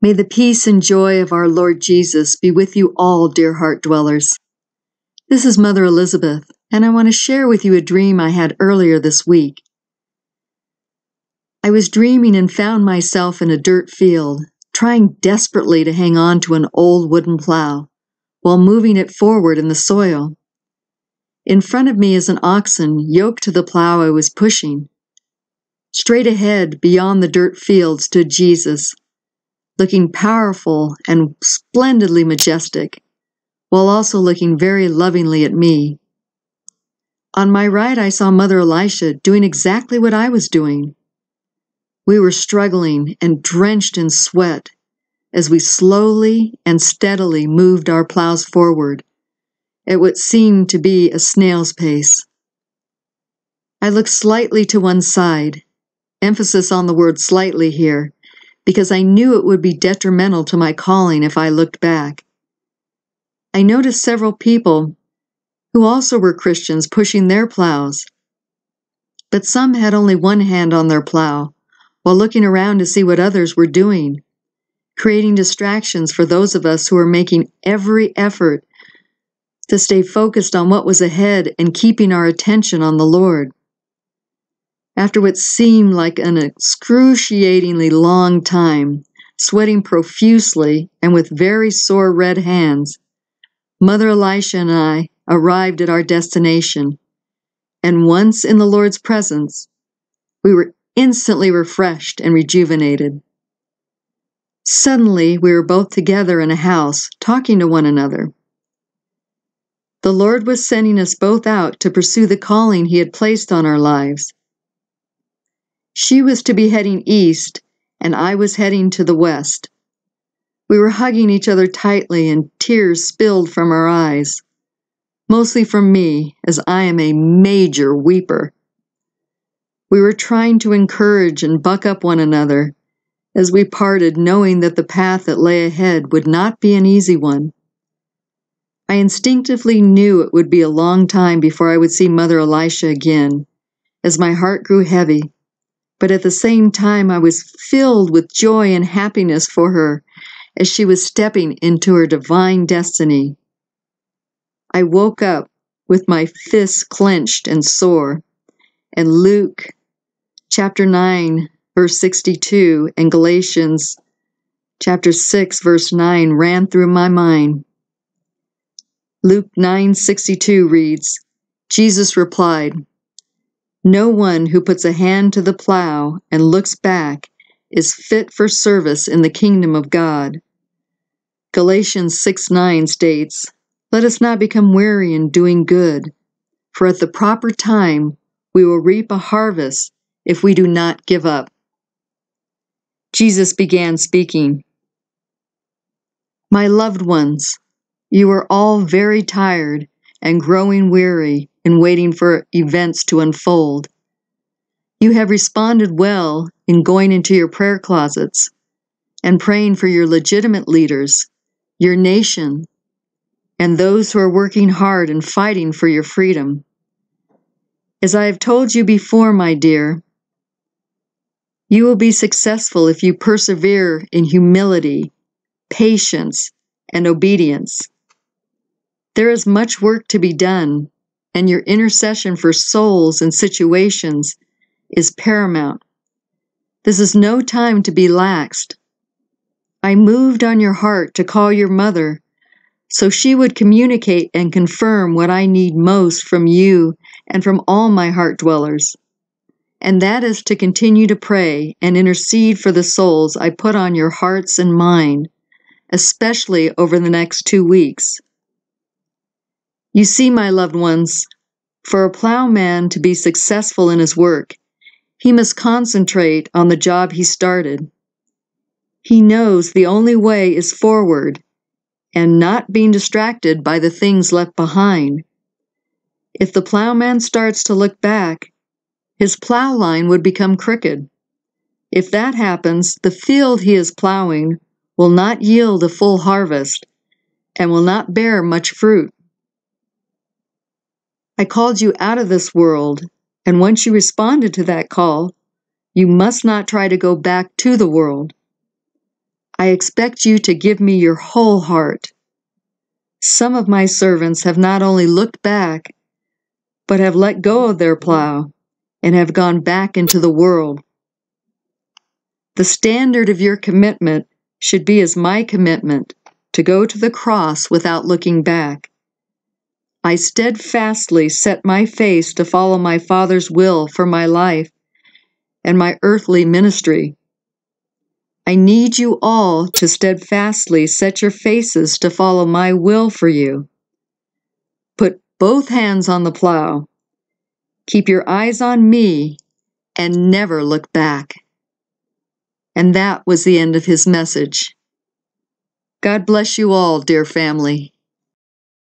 May the peace and joy of our Lord Jesus be with you all, dear heart dwellers. This is Mother Elizabeth, and I want to share with you a dream I had earlier this week. I was dreaming and found myself in a dirt field, trying desperately to hang on to an old wooden plow while moving it forward in the soil. In front of me is an oxen yoked to the plow I was pushing. Straight ahead, beyond the dirt field, stood Jesus, looking powerful and splendidly majestic, while also looking very lovingly at me. On my right, I saw Mother Elisha doing exactly what I was doing. We were struggling and drenched in sweat as we slowly and steadily moved our plows forward at what seemed to be a snail's pace. I looked slightly to one side, emphasis on the word slightly here, because I knew it would be detrimental to my calling if I looked back. I noticed several people who also were Christians pushing their plows, but some had only one hand on their plow while looking around to see what others were doing, creating distractions for those of us who were making every effort to stay focused on what was ahead and keeping our attention on the Lord. After what seemed like an excruciatingly long time, sweating profusely and with very sore red hands, Mother Elisha and I arrived at our destination. And once in the Lord's presence, we were instantly refreshed and rejuvenated. Suddenly, we were both together in a house, talking to one another. The Lord was sending us both out to pursue the calling He had placed on our lives, she was to be heading east, and I was heading to the west. We were hugging each other tightly, and tears spilled from our eyes. Mostly from me, as I am a major weeper. We were trying to encourage and buck up one another as we parted, knowing that the path that lay ahead would not be an easy one. I instinctively knew it would be a long time before I would see Mother Elisha again, as my heart grew heavy but at the same time I was filled with joy and happiness for her as she was stepping into her divine destiny. I woke up with my fists clenched and sore, and Luke chapter 9, verse 62, and Galatians chapter 6, verse 9 ran through my mind. Luke 9:62 reads, Jesus replied, no one who puts a hand to the plow and looks back is fit for service in the kingdom of God. Galatians 6 9 states, Let us not become weary in doing good, for at the proper time we will reap a harvest if we do not give up. Jesus began speaking My loved ones, you are all very tired and growing weary in waiting for events to unfold. You have responded well in going into your prayer closets and praying for your legitimate leaders, your nation, and those who are working hard and fighting for your freedom. As I have told you before, my dear, you will be successful if you persevere in humility, patience, and obedience. There is much work to be done, and your intercession for souls and situations is paramount. This is no time to be laxed. I moved on your heart to call your mother so she would communicate and confirm what I need most from you and from all my heart dwellers. And that is to continue to pray and intercede for the souls I put on your hearts and mine, especially over the next two weeks. You see, my loved ones, for a plowman to be successful in his work, he must concentrate on the job he started. He knows the only way is forward and not being distracted by the things left behind. If the plowman starts to look back, his plow line would become crooked. If that happens, the field he is plowing will not yield a full harvest and will not bear much fruit. I called you out of this world, and once you responded to that call, you must not try to go back to the world. I expect you to give me your whole heart. Some of my servants have not only looked back, but have let go of their plow and have gone back into the world. The standard of your commitment should be as my commitment to go to the cross without looking back. I steadfastly set my face to follow my Father's will for my life and my earthly ministry. I need you all to steadfastly set your faces to follow my will for you. Put both hands on the plow. Keep your eyes on me and never look back. And that was the end of his message. God bless you all, dear family.